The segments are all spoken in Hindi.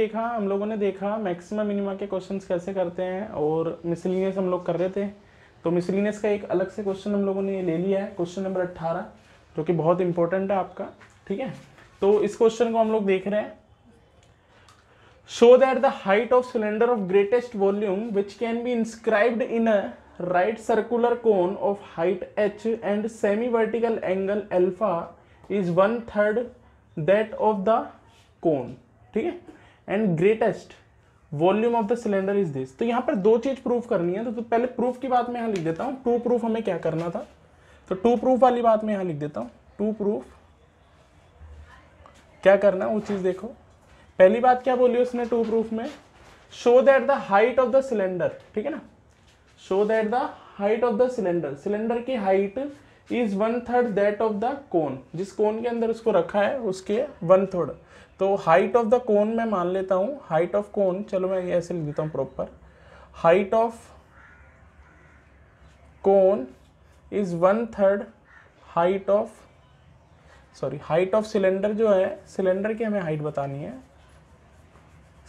देखा हम लोगों ने देखा मैक्सिमम मिनिमा के क्वेश्चंस कैसे करते हैं और मिसलिनियस हम लोग कर रहे थे तो मिसलिनियस का एक अलग से क्वेश्चन हम लोगों ने ले लिया है क्वेश्चन नंबर अट्ठारह जो कि बहुत इंपॉर्टेंट है आपका ठीक है तो इस क्वेश्चन को हम लोग देख रहे हैं show that the height of cylinder of greatest volume which can be inscribed in a right circular cone of height h and semi vertical angle alpha is one third that of the cone ठीक है and greatest volume of the cylinder is this तो यहाँ पर दो चीज प्रूफ करनी है तो, तो पहले प्रूफ की बात में यहाँ लिख देता हूँ टू प्रूफ हमें क्या करना था तो टू प्रूफ वाली बात में यहाँ लिख देता हूँ टू प्रूफ क्या करना है वो चीज़ देखो पहली बात क्या बोली उसने टू प्रूफ में show that the height of the cylinder ठीक है ना show that the height of the cylinder cylinder की हाइट is one third that of the cone जिस कोन के अंदर उसको रखा है उसके वन थर्ड तो हाइट ऑफ द कोन मैं मान लेता हूँ हाइट ऑफ कोन चलो मैं ये ऐसे लिख देता हूँ proper height of cone is one third height of sorry height of cylinder जो है सिलेंडर की हमें हाइट बतानी है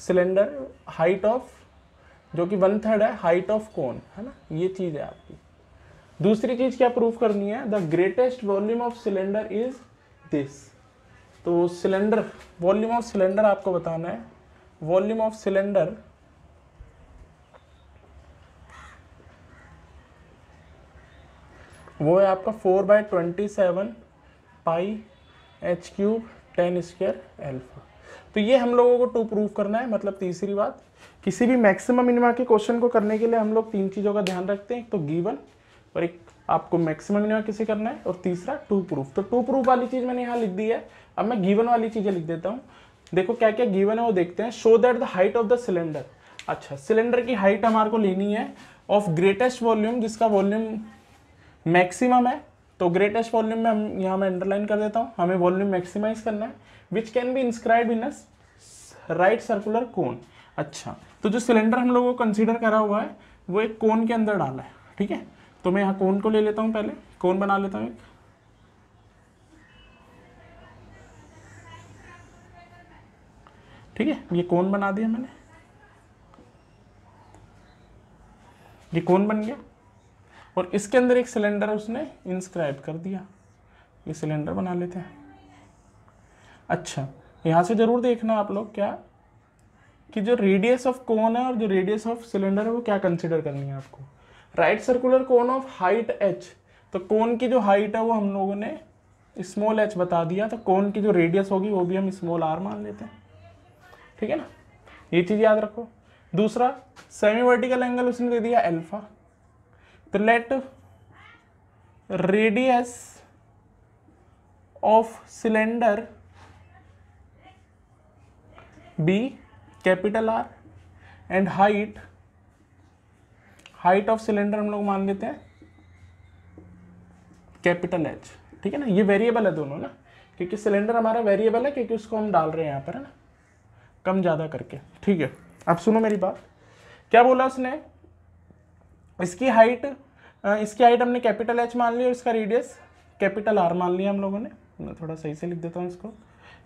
सिलेंडर हाइट ऑफ जो कि वन थर्ड है हाइट ऑफ कोन है ना ये चीज़ है आपकी दूसरी चीज़ क्या प्रूव करनी है the greatest volume of cylinder is this तो सिलेंडर वॉल्यूम ऑफ सिलेंडर आपको बताना है वॉल्यूम ऑफ सिलेंडर वो है आपका four by twenty seven pi H cube tan square alpha तो ये हम लोगों को टू प्रूव करना है मतलब तीसरी बात किसी भी मैक्सिमम मिनिमा के क्वेश्चन को करने के लिए हम लोग तीन चीज़ों का ध्यान रखते हैं एक तो गिवन और एक आपको मैक्सिमम मिनिमा किसे करना है और तीसरा टू प्रूफ तो टू प्रूफ वाली चीज़ मैंने यहाँ लिख दी है अब मैं गिवन वाली चीज़ें लिख देता हूँ देखो क्या क्या गिवन है वो देखते हैं show that the height of the cylinder अच्छा सिलेंडर की हाइट हमारे को लेनी है ऑफ ग्रेटेस्ट वॉल्यूम जिसका वॉल्यूम मैक्सिमम है तो ग्रेटेस्ट वॉल्यूम में हम यहाँ मैं अंडरलाइन कर देता हूँ हमें वॉल्यूम मैक्सिमाइज करना है which can be inscribe in right circular cone अच्छा तो जो सिलेंडर हम लोगों को कंसिडर करा हुआ है वो एक कोन के अंदर डाला है ठीक है तो मैं यहाँ कोन को ले लेता हूँ पहले कोन बना लेता हूँ एक ठीक है ये कौन बना दिया मैंने ये कौन बन गया और इसके अंदर एक सिलेंडर उसने इंस्क्राइब कर दिया ये सिलेंडर बना लेते हैं अच्छा यहाँ से ज़रूर देखना आप लोग क्या कि जो रेडियस ऑफ कोन है और जो रेडियस ऑफ सिलेंडर है वो क्या कंसिडर करनी है आपको right circular cone of height h तो कोन की जो हाइट है वो हम लोगों ने स्मॉल एच बता दिया तो कोन की जो रेडियस होगी वो भी हम स्मॉल आर मान लेते हैं ठीक है ना ये चीज़ याद रखो दूसरा सेमी वर्टिकल एंगल उसने दे दिया अल्फा तो let radius of cylinder be capital R and height height of cylinder हम लोग मान लेते हैं कैपिटल एच ठीक है ना ये वेरिएबल है दोनों ना क्योंकि सिलेंडर हमारा वेरिएबल है क्योंकि उसको हम डाल रहे हैं यहाँ पर है ना कम ज़्यादा करके ठीक है अब सुनो मेरी बात क्या बोला उसने इसकी हाइट इसकी हाइट हमने कैपिटल एच मान ली और इसका रेडियस कैपिटल आर मान लिया हम लोगों ने मैं थोड़ा सही से लिख देता हूँ इसको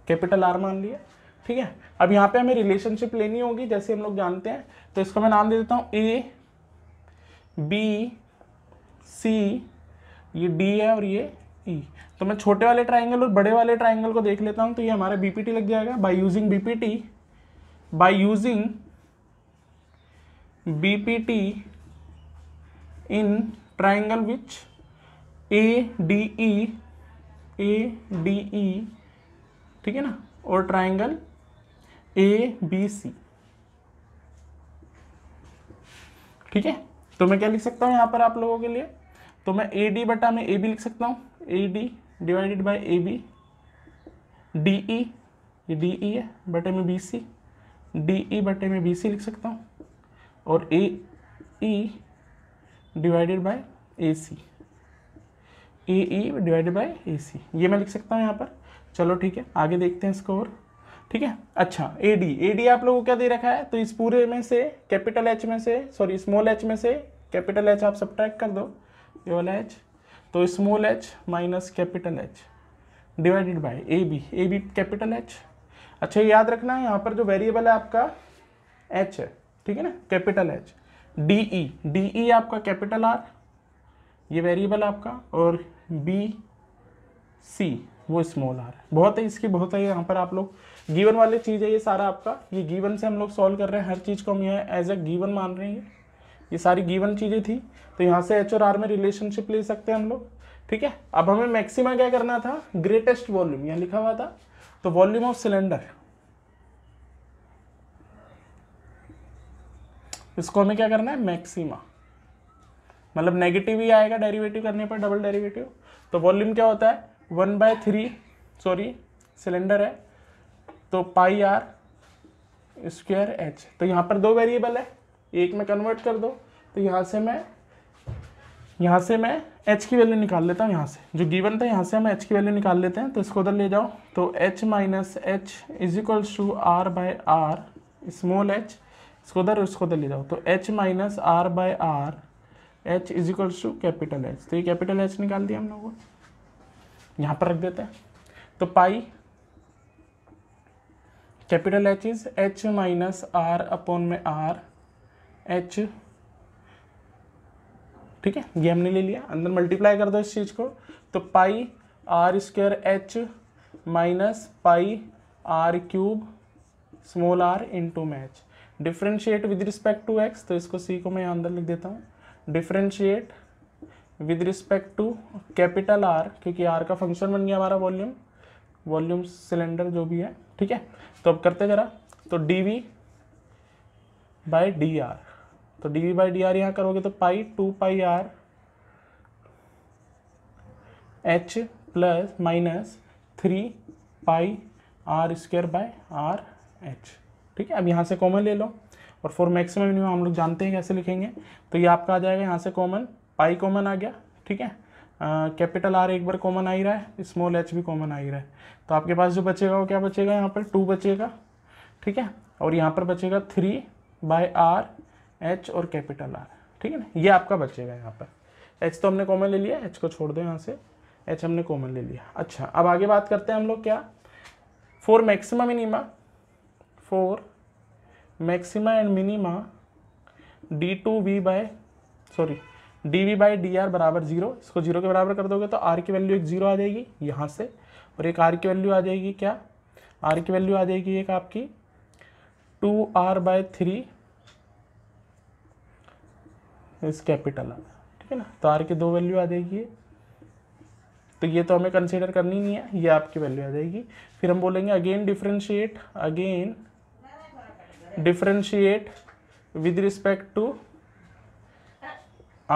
कैपिटल आर मान लिया ठीक है अब यहाँ पे हमें रिलेशनशिप लेनी होगी जैसे हम लोग जानते हैं तो इसको मैं नाम दे देता हूँ ए बी सी ये डी है और ये ई e. तो मैं छोटे वाले ट्राइंगल और बड़े वाले ट्राइंगल को देख लेता हूँ तो ये हमारा बी लग जाएगा by using B by using BPT in triangle which ADE ADE ठीक है ना और ट्राइंगल ए बी सी ठीक है तो मैं क्या लिख सकता हूँ यहाँ पर आप लोगों के लिए तो मैं ए डी बटा में ए बी लिख सकता हूँ A D divided by A B D E D E है बटे में बी सी डी ई बटे में बी सी लिख सकता हूँ और A E divided by A C A E divided by A C ये मैं लिख सकता हूँ यहाँ पर चलो ठीक है आगे देखते हैं इसको और ठीक है अच्छा ए डी ए डी आप लोगों को क्या दे रखा है तो इस पूरे में से कैपिटल एच में से सॉरी स्मॉल एच में से कैपिटल एच आप सब कर दो ये एच तो small H minus capital H divided by A B A B capital H अच्छा याद रखना है यहाँ पर जो वेरिएबल है आपका एच है ठीक है ना capital H D E D E आपका कैपिटल आर ये वेरिएबल आपका और बी सी वो स्मॉल आर है बहुत है इसकी बहुत है यहाँ पर आप लोग गिवन वाली चीज़ है ये सारा आपका ये गिवन से हम लोग सॉल्व कर रहे हैं हर चीज़ को हम ये एज ए गिवन मान रहे हैं ये सारी गिवन चीज़ें थी तो यहाँ से एच और आर में रिलेशनशिप ले सकते हैं हम लोग ठीक है अब हमें मैक्सिमा क्या करना था ग्रेटेस्ट वॉल्यूम यहाँ लिखा हुआ था तो वॉल्यूम ऑफ सिलेंडर इसको हमें क्या करना है मैक्सिमा मतलब नेगेटिव ही आएगा डेरिवेटिव करने पर डबल डेरिवेटिव तो वॉल्यूम क्या होता है one by three sorry cylinder है तो पाई आर स्क्वेयर एच तो यहाँ पर दो वेरिएबल है एक में कन्वर्ट कर दो तो यहाँ से मैं यहाँ से मैं एच की वैल्यू निकाल लेता हूँ यहाँ से जो गिवन था यहाँ से हम एच की वैल्यू निकाल लेते हैं तो इसको उधर ले जाओ तो H minus H is equals to R by R small H इसको उधर इसको उधर ले जाओ तो H minus R by R H is equals to capital H तो ये कैपिटल एच निकाल दिया हम लोगों को यहाँ पर रख देते हैं तो pi capital H is H minus R upon में आर एच ठीक है ये हमने ले लिया अंदर मल्टीप्लाई कर दो इस चीज़ को तो pi R square H minus pi R cube small R into match differentiate with respect to X तो इसको सी को मैं अंदर लिख देता हूँ differentiate with respect to capital R क्योंकि आर का फंक्शन बन गया हमारा वॉल्यूम वॉल्यूम सिलेंडर जो भी है ठीक है तो अब करते जरा तो D V by D R तो D V by D R यहाँ करोगे तो pi two pi R H plus minus three pi R square by R H ठीक है अब यहाँ से कॉमन ले लो और फॉर मैक्सिमम मिनिमम हम लोग जानते हैं कैसे लिखेंगे तो ये आपका आ जाएगा यहाँ से कॉमन पाई कॉमन आ गया ठीक है कैपिटल आर एक बार कॉमन आ ही रहा है स्मॉल एच भी कॉमन आ ही रहा है तो आपके पास जो बचेगा वो क्या बचेगा यहाँ पर टू बचेगा ठीक है और यहाँ पर बचेगा थ्री बाय आर एच और कैपिटल आर ठीक है ना ये आपका बचेगा यहाँ पर एच तो हमने कॉमन ले लिया एच को छोड़ दो यहाँ से एच हमने कॉमन ले लिया अच्छा अब आगे बात करते हैं हम लोग क्या for maxima minima for maxima and minima D two V by sorry D V by D R बराबर जीरो इसको जीरो के बराबर कर दोगे तो आर की वैल्यू एक जीरो आ जाएगी यहाँ से और एक आर की वैल्यू आ जाएगी क्या आर की वैल्यू आ जाएगी एक आपकी टू आर बाय थ्री इस कैपिटल आर ठीक है ना तो आर की दो वैल्यू आ जाएगी तो ये तो हमें कंसिडर करनी नहीं है ये आपकी वैल्यू आ जाएगी फिर हम बोलेंगे again differentiate again differentiate with respect to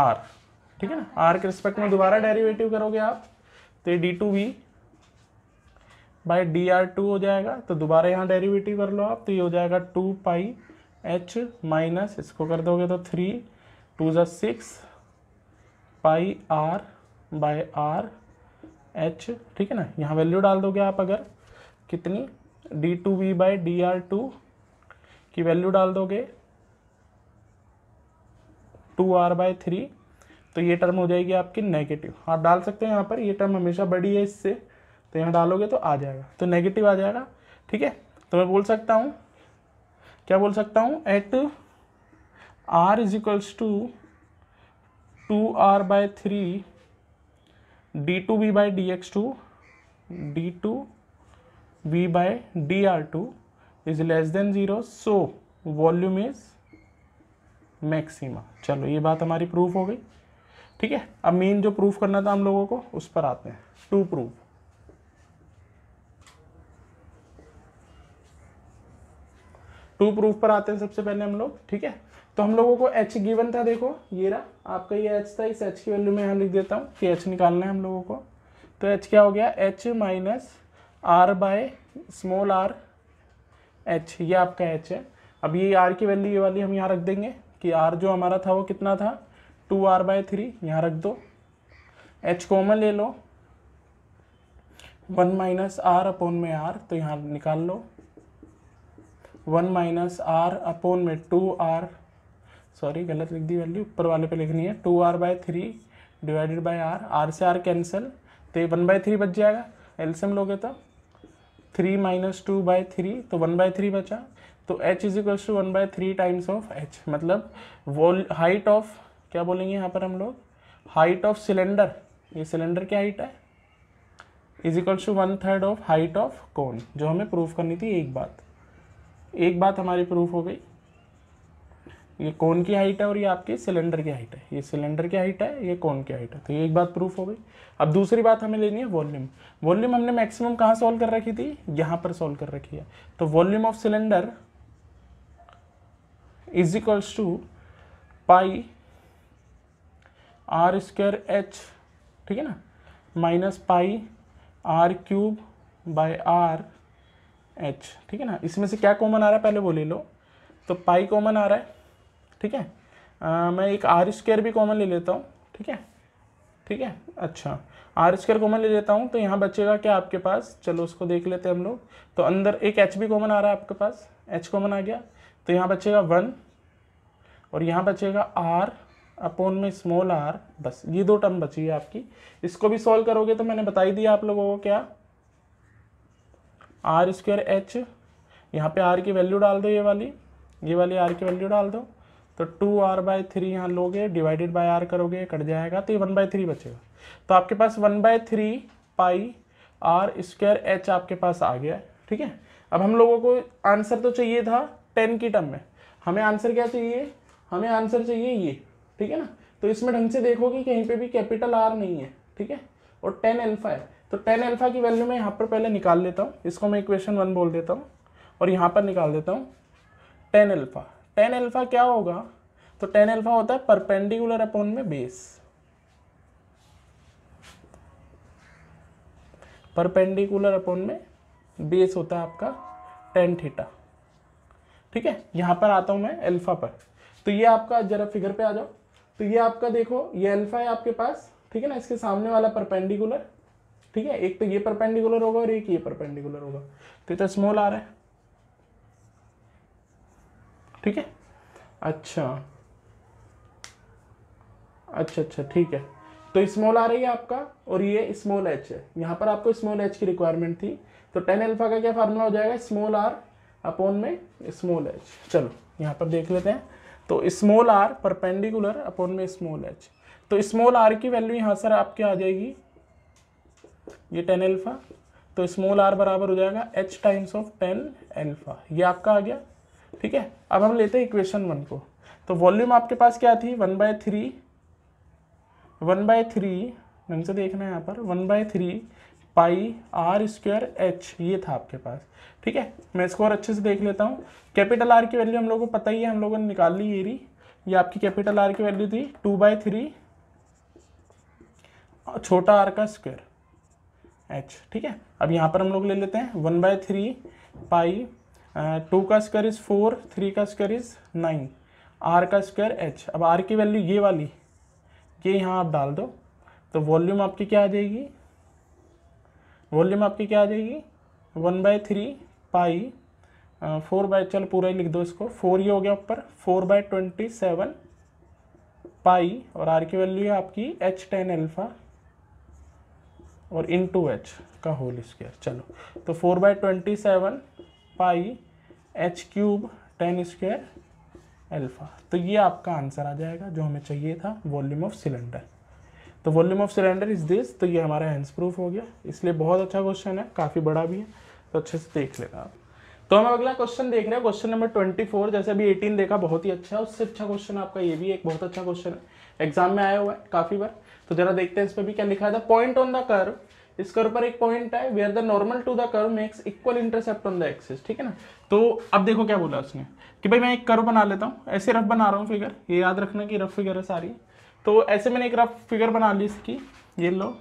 R ठीक है ना आर के रिस्पेक्ट में दोबारा डेरिवेटिव करोगे आप तो ये D two V by D R two हो जाएगा तो दोबारा यहाँ डेरिवेटिव कर लो आप तो ये हो जाएगा टू पाई एच माइनस इसको कर दोगे तो थ्री टू ज़ा six pi R by R H ठीक है ना यहाँ वैल्यू डाल दोगे आप अगर कितनी D two V by D R two की वैल्यू डाल दोगे टू आर बाय थ्री तो ये टर्म हो जाएगी आपकी नेगेटिव आप डाल सकते हैं यहाँ पर ये टर्म हमेशा बड़ी है इससे तो यहाँ डालोगे तो आ जाएगा तो नेगेटिव आ जाएगा ठीक है तो मैं बोल सकता हूँ क्या बोल सकता हूँ at R is equals to two R by three D two B by D X two D two B by D R two is less than zero so volume is maxima चलो ये बात हमारी प्रूफ हो गई ठीक है अब मेन जो प्रूफ करना था हम लोगों को उस पर आते हैं टू प्रूफ टू प्रूफ पर आते हैं सबसे पहले हम लोग ठीक है तो हम लोगों को एच गिवन था देखो ये रहा आपका ये एच था इस एच की वैल्यू में यहाँ लिख देता हूँ कि एच निकालना है हम लोगों को तो एच क्या हो गया H minus R by small R H ये आपका एच है अब ये आर की वैल्यू ये वाली हम यहाँ रख देंगे कि आर जो हमारा था वो कितना था टू आर बाय थ्री यहाँ रख दो एच कॉमन ले लो वन माइनस आर अपॉन में आर तो यहाँ निकाल लो वन माइनस आर अपोन में टू आर सॉरी गलत लिख दी वैल्यू ऊपर वाले पे लिखनी है two R by three divided by R R से आर कैंसिल तो वन बाय थ्री बच जाएगा एल्सियम लोगे तो three minus two by three तो वन बाय थ्री बचा तो H is equals to one by three times of H मतलब वॉल हाइट ऑफ क्या बोलेंगे यहाँ पर हम लोग हाइट ऑफ सिलेंडर ये सिलेंडर की हाइट है is equals to one third of height of cone जो हमें प्रूफ करनी थी एक बात एक बात हमारी प्रूफ हो गई ये कौन की हाइट है और ये आपके सिलेंडर की हाइट है ये सिलेंडर की हाइट है ये कौन की हाइट है तो ये एक बात प्रूफ हो गई अब दूसरी बात हमें लेनी है वॉल्यूम वॉल्यूम हमने मैक्सिमम कहाँ सॉल्व कर रखी थी यहाँ पर सॉल्व कर रखी है तो volume of cylinder is equals to pi R square H ठीक है ना minus pi R cube by R H ठीक है ना इसमें से क्या कॉमन आ रहा है पहले वो ले लो तो पाई कॉमन आ रहा है ठीक है आ, मैं एक आर स्क्वायर भी कॉमन ले लेता हूँ ठीक है ठीक है अच्छा आर स्क्वायर कॉमन ले लेता हूँ तो यहाँ बचेगा क्या आपके पास चलो उसको देख लेते हैं हम लोग तो अंदर एक एच भी कॉमन आ रहा है आपके पास एच कॉमन आ गया तो यहाँ बचेगा वन और यहाँ बचेगा आर अपोन में स्मॉल आर बस ये दो टर्म बची है आपकी इसको भी सॉल्व करोगे तो मैंने बताई दिया आप लोगों को क्या आर स्क्वेयर एच यहाँ पे आर की वैल्यू डाल दो ये वाली ये वाली आर की वैल्यू डाल दो तो टू आर बाय थ्री यहाँ लोगे डिवाइडेड बाय आर करोगे कट जाएगा तो ये वन बाय थ्री बचेगा तो आपके पास one by three pi R square H आपके पास आ गया ठीक है अब हम लोगों को आंसर तो चाहिए था टेन की टर्म में हमें आंसर क्या चाहिए हमें आंसर चाहिए ये ठीक है ना तो इसमें ढंग से देखोगे कहीं पर भी कैपिटल आर नहीं है ठीक है और टेन एल्फा है तो टेन अल्फ़ा की वैल्यू मैं यहाँ पर पहले निकाल लेता हूँ इसको मैं इक्वेशन वन बोल देता हूँ और यहाँ पर निकाल देता हूँ टेन अल्फ़ा टेन अल्फ़ा क्या होगा तो टेन अल्फ़ा होता है परपेंडिकुलर अपॉन में बेस परपेंडिकुलर अपॉन में बेस होता है आपका टेन थीटा ठीक है यहाँ पर आता हूँ मैं अल्फ़ा पर तो ये आपका जरा फिगर पे आ जाओ तो ये आपका देखो ये अल्फ़ा है आपके पास ठीक है ना इसके सामने वाला परपेंडिकुलर ठीक है एक तो ये परपेंडिकुलर होगा और एक ये परपेंडिकुलर होगा तो इतना स्मॉल आ रहा है ठीक है अच्छा अच्छा अच्छा ठीक है तो स्मॉल आ रही है आपका और ये स्मॉल एच है यहाँ पर आपको स्मॉल एच की रिक्वायरमेंट थी तो टेन एल्फा का क्या फार्मूला हो जाएगा स्मॉल आर अपॉन में स्मॉल एच चलो यहाँ पर देख लेते हैं तो स्मॉल आर परपेंडिकुलर अपॉन में स्मॉल एच तो स्मॉल आर की वैल्यू यहाँ सर आपकी आ जाएगी ये टेन एल्फ़ा तो स्मॉल आर बराबर हो जाएगा H times of tan alpha ये आपका आ गया ठीक है अब हम लेते हैं इक्वेशन वन को तो वॉल्यूम आपके पास क्या थी one by three one by three ढंग से देखना है यहाँ पर one by three pi R square H ये था आपके पास ठीक है मैं इसको और अच्छे से देख लेता हूँ कैपिटल आर की वैल्यू हम लोगों को पता ही है हम लोगों ने निकाल ली एरी ये आपकी कैपिटल आर की वैल्यू थी टू बाय थ्री छोटा आर का स्क्वायर एच ठीक है अब यहाँ पर हम लोग ले लेते हैं one by three pi two का स्क्वायर इज फोर थ्री का स्क्वायर इज नाइन आर का स्क्वायर एच अब आर की वैल्यू ये वाली ये यहाँ आप डाल दो तो वॉल्यूम आपकी क्या आ जाएगी वॉल्यूम आपकी क्या आ जाएगी one by three pi four by चल पूरा ही लिख दो इसको फोर ये हो गया ऊपर four by twenty seven pi और आर की वैल्यू है आपकी एच टेन एल्फ़ा और इन टू एच का होल स्क्वायर चलो तो four by twenty seven pi H cube tan square alpha तो ये आपका आंसर आ जाएगा जो हमें चाहिए था वॉल्यूम ऑफ सिलेंडर तो volume of cylinder is this तो ये हमारा हैंस प्रूफ हो गया इसलिए बहुत अच्छा क्वेश्चन है काफ़ी बड़ा भी है तो अच्छे से देख लेना आप तो हम अगला क्वेश्चन देख रहे हैं क्वेश्चन नंबर ट्वेंटी फोर जैसे अभी एटीन देखा बहुत ही अच्छा है उससे अच्छा क्वेश्चन आपका ये भी एक बहुत अच्छा क्वेश्चन है एग्जाम में आया हुआ है काफ़ी बार तो जरा देखते हैं इसमें भी क्या लिखा था पॉइंट ऑन द कर्व इस कर्व पर एक पॉइंट है where the normal to the curve makes equal intercept on the axis ठीक है ना तो अब देखो क्या बोला उसने कि भाई मैं एक कर्व बना लेता हूँ ऐसे रफ बना रहा हूँ फिगर ये याद रखना कि रफ फिगर है सारी तो ऐसे मैंने एक रफ फिगर बना ली इसकी ये लो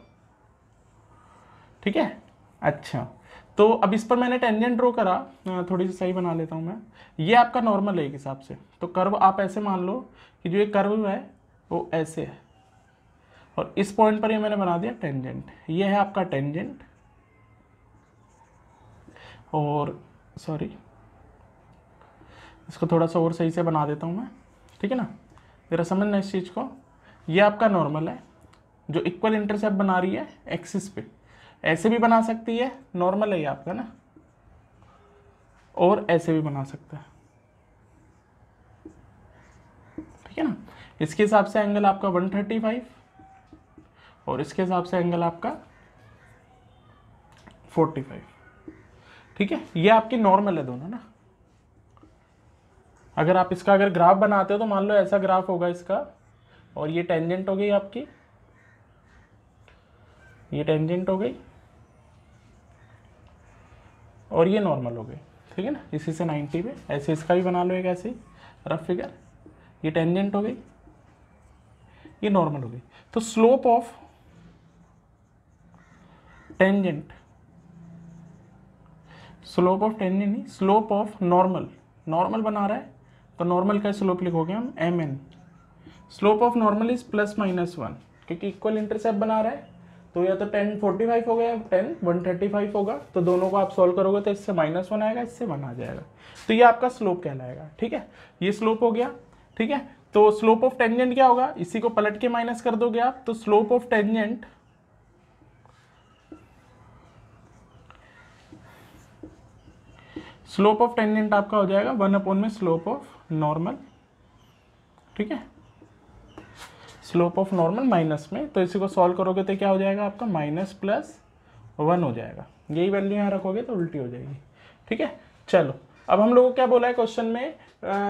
ठीक है अच्छा तो अब इस पर मैंने टेंजेंट ड्रॉ करा थोड़ी सी सही बना लेता हूँ मैं ये आपका नॉर्मल है एक हिसाब से तो कर्व आप ऐसे मान लो कि जो ये कर्व है वो ऐसे है और इस पॉइंट पर ये मैंने बना दिया टेंजेंट ये है आपका टेंजेंट और सॉरी इसको थोड़ा सा और सही से बना देता हूँ मैं ठीक है ना जरा समझना इस चीज़ को ये आपका नॉर्मल है जो इक्वल इंटरसेप्ट बना रही है एक्सिस पे ऐसे भी बना सकती है नॉर्मल है ये आपका ना और ऐसे भी बना सकता है ठीक है ना इसके हिसाब से एंगल आपका 135 और इसके हिसाब से एंगल आपका 45 ठीक है ये आपकी नॉर्मल है दोनों ना अगर आप इसका अगर ग्राफ बनाते हो तो मान लो ऐसा ग्राफ होगा इसका और ये टेंजेंट हो गई आपकी ये टेंजेंट हो गई और ये नॉर्मल हो गई ठीक है ना इसी से 90 पे ऐसे इसका भी बना लो एक ऐसे रफ फिगर ये टेंजेंट हो गई ये नॉर्मल हो गई तो slope of tangent slope of tangent नहीं स्लोप ऑफ नॉर्मल नॉर्मल बना रहा है तो नॉर्मल का स्लोप लिखोगे हम M N slope of normal is plus minus one क्योंकि इक्वल इंटरसेप्ट बना रहा है तो या तो टेन फोर्टी फाइव हो या टेन वन थर्टी फाइव होगा तो दोनों को आप सॉल्व करोगे तो इससे माइनस वन आएगा इससे वन आ जाएगा तो ये आपका स्लोप कहलाएगा ठीक है ये स्लोप हो गया ठीक है तो स्लोप ऑफ टेंजेंट क्या होगा इसी को पलट के माइनस कर दोगे आप तो slope of tangent slope of tangent आपका हो जाएगा वन अपॉन में स्लोप ऑफ नॉर्मल ठीक है स्लोप ऑफ नॉर्मल माइनस में तो इसी को सॉल्व करोगे तो क्या हो जाएगा आपका माइनस प्लस वन हो जाएगा यही वैल्यू यहाँ रखोगे तो उल्टी हो जाएगी ठीक है चलो अब हम लोगों को क्या बोला है क्वेश्चन में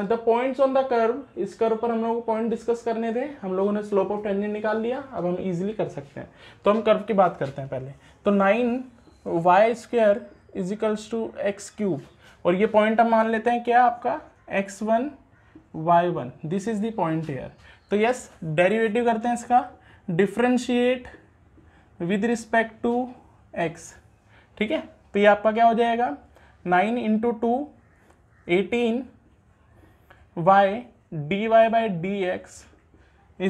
the points on the curve इस कर्व पर हम लोग को पॉइंट डिस्कस करने थे हम लोगों ने स्लोप ऑफ टेंजेंट निकाल लिया अब हम इजीली कर सकते हैं तो हम कर्व की बात करते हैं पहले तो nine Y square equals to X cube और ये पॉइंट हम मान लेते हैं क्या आपका X one Y one this is the point here तो यस डेरिवेटिव करते हैं इसका differentiate with respect to X ठीक है तो ये आपका क्या हो जाएगा nine into two eighteen Y D Y by D X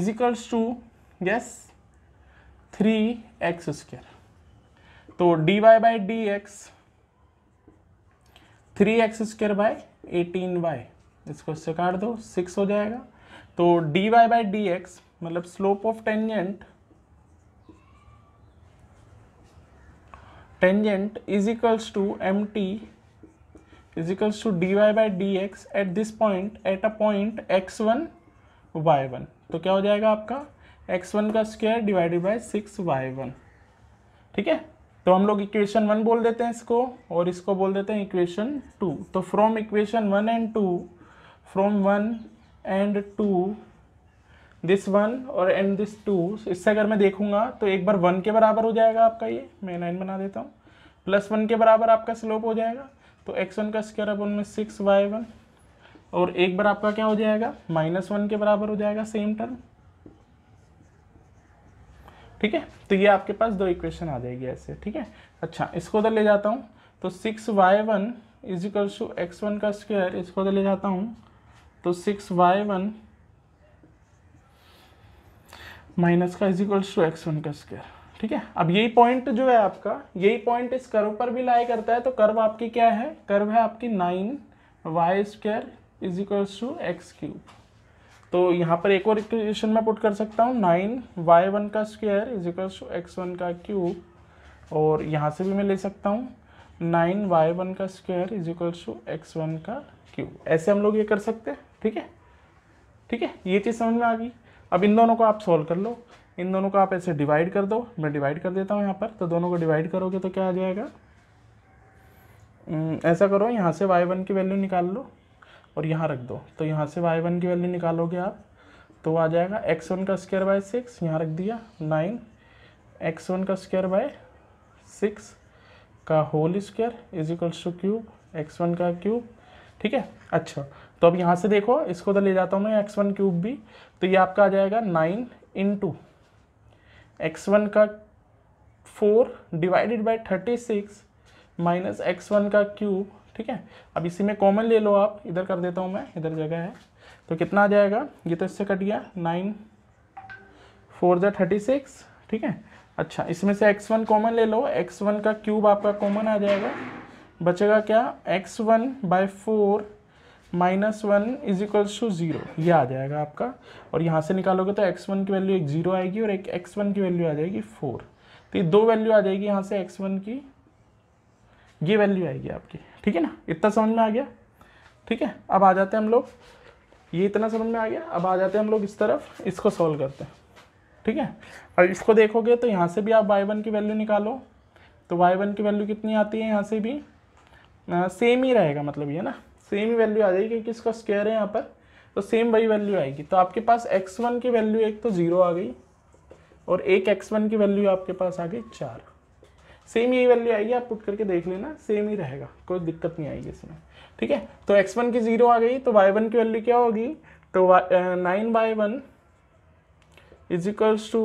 equals to yes three X square तो D Y by D x three X square by eighteen Y इसको इससे काट दो सिक्स हो जाएगा तो D Y by D X मतलब slope of tangent tangent is equals to M T to D Y by D X at this point at a point X one Y one तो क्या हो जाएगा आपका एक्स वन का square divided by Y one ठीक है तो हम लोग इक्वेशन वन बोल देते हैं इसको और इसको बोल देते हैं इक्वेशन टू तो from equation one and two from one and two this one और एंड दिस टू इससे अगर मैं देखूंगा तो एक बार वन के बराबर हो जाएगा आपका ये मैं नाइन बना देता हूँ प्लस वन के बराबर आपका स्लोप हो जाएगा तो एक्स वन का स्क्वायर अपन में सिक्स वाई वन और एक बार आपका क्या हो जाएगा माइनस वन के बराबर हो जाएगा सेम टर्म ठीक है तो ये आपके पास दो इक्वेशन आ जाएगी ऐसे ठीक है अच्छा इसको उधर ले जाता हूँ तो six Y one equals to X one का स्क्वायर इसको उधर ले जाता हूँ तो सिक्स वाई वन माइनस का इजिकल्स टू एक्स वन का स्क्वायर ठीक है अब यही पॉइंट जो है आपका यही पॉइंट इस कर्व पर भी लाई करता है तो कर्व आपकी क्या है कर्व है आपकी nine Y square equals to X cube तो यहाँ पर एक और इक्वेशन में पुट कर सकता हूँ नाइन वाई वन का square is equal to X one का क्यूब और यहाँ से भी मैं ले सकता हूँ नाइन वाई वन का square is equal to X one का क्यूब ऐसे हम लोग ये कर सकते हैं ठीक है ठीक है ये चीज़ समझ में आ गई अब इन दोनों को आप सॉल्व कर लो इन दोनों को आप ऐसे डिवाइड कर दो मैं डिवाइड कर देता हूँ यहाँ पर तो दोनों को डिवाइड करोगे तो क्या आ जाएगा हम्म, ऐसा करो यहाँ से वाई वन की वैल्यू निकाल लो और यहाँ रख दो तो यहाँ से वाई वन की वैल्यू निकालोगे आप तो आ जाएगा एक्स वन का स्क्वायर बाय सिक्स यहाँ रख दिया नाइन एक्स वन का स्क्वायर बाय सिक्स का whole square is equals to cube X one का क्यूब ठीक है अच्छा तो अब यहाँ से देखो इसको तो ले जाता हूँ मैं एक्स वन क्यूब भी तो ये आपका आ जाएगा nine into X one का four divided by thirty six minus X one का क्यूब ठीक है अब इसी में कॉमन ले लो आप इधर कर देता हूँ मैं इधर जगह है तो कितना आ जाएगा ये तो इससे कट गया नाइन फोर जै थर्टी सिक्स ठीक है अच्छा इसमें से एक्स वन कॉमन ले लो एक्स वन का क्यूब आपका कॉमन आ जाएगा बचेगा क्या X one by four minus one is equals to zero ये आ जाएगा आपका और यहाँ से निकालोगे तो एक्स वन की वैल्यू एक ज़ीरो आएगी और एक एक्स वन की वैल्यू आ जाएगी फोर तो ये दो वैल्यू आ जाएगी यहाँ से एक्स वन की ये वैल्यू आएगी आपकी ठीक है ना इतना समझ में आ गया ठीक है अब आ जाते हैं हम लोग ये इतना समझ में आ गया अब आ जाते हैं हम लोग इस तरफ इसको सॉल्व करते हैं ठीक है और इसको देखोगे तो यहाँ से भी आप वाई वन की वैल्यू निकालो तो वाई वन की वैल्यू कितनी आती है यहाँ से भी आ, सेम ही रहेगा मतलब ये ना सेम ही वैल्यू आ जाएगी क्योंकि इसका स्क्वेयर है यहाँ पर तो सेम वही वैल्यू आएगी तो आपके पास एक्स वन की वैल्यू एक तो ज़ीरो आ गई और एक एक्स वन की वैल्यू आपके पास आ गई चार सेम यही वैल्यू आएगी आप पुट करके देख लेना सेम ही रहेगा कोई दिक्कत नहीं आएगी इसमें ठीक है तो एक्स वन की जीरो आ गई तो वाई वन की वैल्यू क्या होगी तो nine by one is equals to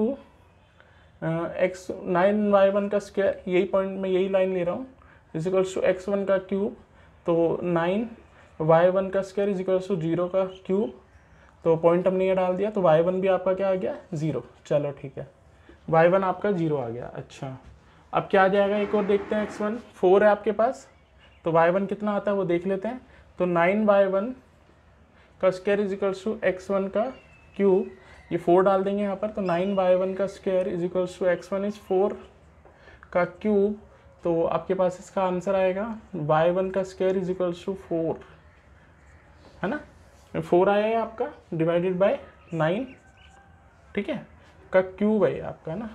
X nine Y one का स्क्वायर यही पॉइंट में यही लाइन ले रहा हूँ is equals to X one का क्यूब तो नाइन वाई वन का square is equals to zero का क्यूब तो पॉइंट हमने ये डाल दिया तो वाई वन भी आपका क्या आ गया ज़ीरो चलो ठीक है वाई वन आपका ज़ीरो आ गया अच्छा अब क्या आ जाएगा एक और देखते हैं एक्स वन फोर है आपके पास तो वाई वन कितना आता है वो देख लेते हैं तो नाइन बाय वन का square is equals to X one का क्यूब ये फोर डाल देंगे यहाँ पर तो नाइन बाय वन का square is equals to X one is four का क्यूब तो आपके पास इसका आंसर आएगा वाई वन का square is equals to four है ना फोर आया है आपका डिवाइडेड बाय नाइन ठीक है का क्यूब है आपका ना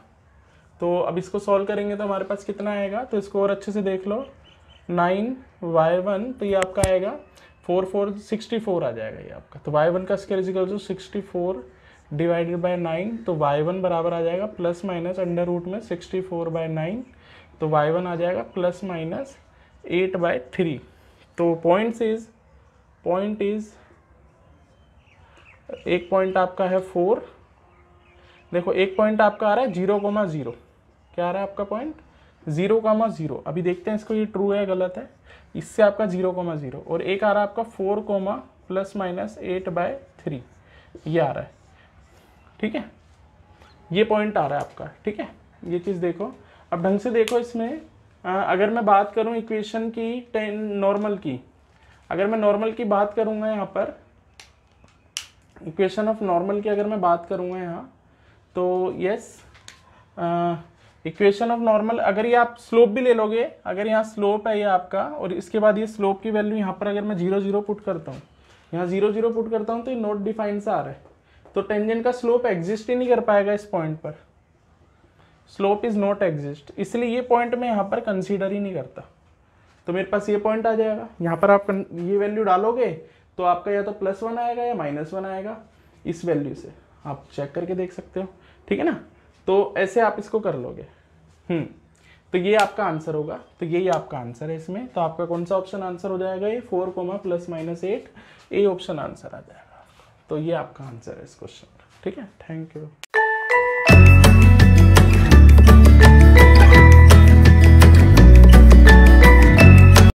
तो अब इसको सॉल्व करेंगे तो हमारे पास कितना आएगा तो इसको और अच्छे से देख लो नाइन वाई वन तो ये आपका आएगा फोर फोर सिक्सटी फोर आ जाएगा ये आपका तो वाई वन का square equal to sixty four divided by nine तो वाई वन बराबर आ जाएगा प्लस माइनस अंडर रूट में सिक्सटी फोर बाय नाइन तो वाई वन आ जाएगा plus minus eight by three तो पॉइंट्स इज पॉइंट इज एक पॉइंट आपका है फोर देखो एक पॉइंट आपका आ रहा है जीरो कोमा जीरो क्या आ रहा है आपका पॉइंट जीरो कामा जीरो अभी देखते हैं इसको ये ट्रू है गलत है इससे आपका जीरो कामा जीरो और एक आ रहा है आपका four comma plus minus eight by three ये आ रहा है ठीक है ये पॉइंट आ रहा है आपका ठीक है ये चीज़ देखो अब ढंग से देखो इसमें आ, अगर मैं बात करूँ इक्वेशन की टेन नॉर्मल की अगर मैं नॉर्मल की बात करूँगा यहाँ पर इक्वेशन ऑफ नॉर्मल की अगर मैं बात करूँगा यहाँ तो यस आ, इक्वेशन ऑफ नॉर्मल अगर ये आप स्लोप भी ले लोगे अगर यहाँ स्लोप है ये आपका और इसके बाद ये स्लोप की वैल्यू यहाँ पर अगर मैं जीरो जीरो पुट करता हूँ यहाँ जीरो जीरो पुट करता हूँ तो ये नोट डिफाइन सा आ रहा है तो टेंजेंट का स्लोप एग्जिस्ट ही नहीं कर पाएगा इस पॉइंट पर स्लोप इज नॉट एग्जिस्ट इसलिए ये पॉइंट मैं यहाँ पर कंसिडर ही नहीं करता तो मेरे पास ये पॉइंट आ जाएगा यहाँ पर आप ये वैल्यू डालोगे तो आपका या तो प्लस वन आएगा या माइनस वन आएगा इस वैल्यू से आप चेक करके देख सकते हो ठीक है ना तो ऐसे आप इसको कर लोगे हम्म, तो ये आपका आंसर होगा तो यही आपका आंसर है इसमें तो आपका कौन सा ऑप्शन आंसर हो जाएगा ये four comma plus minus eight A option answer आ जाएगा तो ये आपका आंसर है इस क्वेश्चन का ठीक है थैंक यू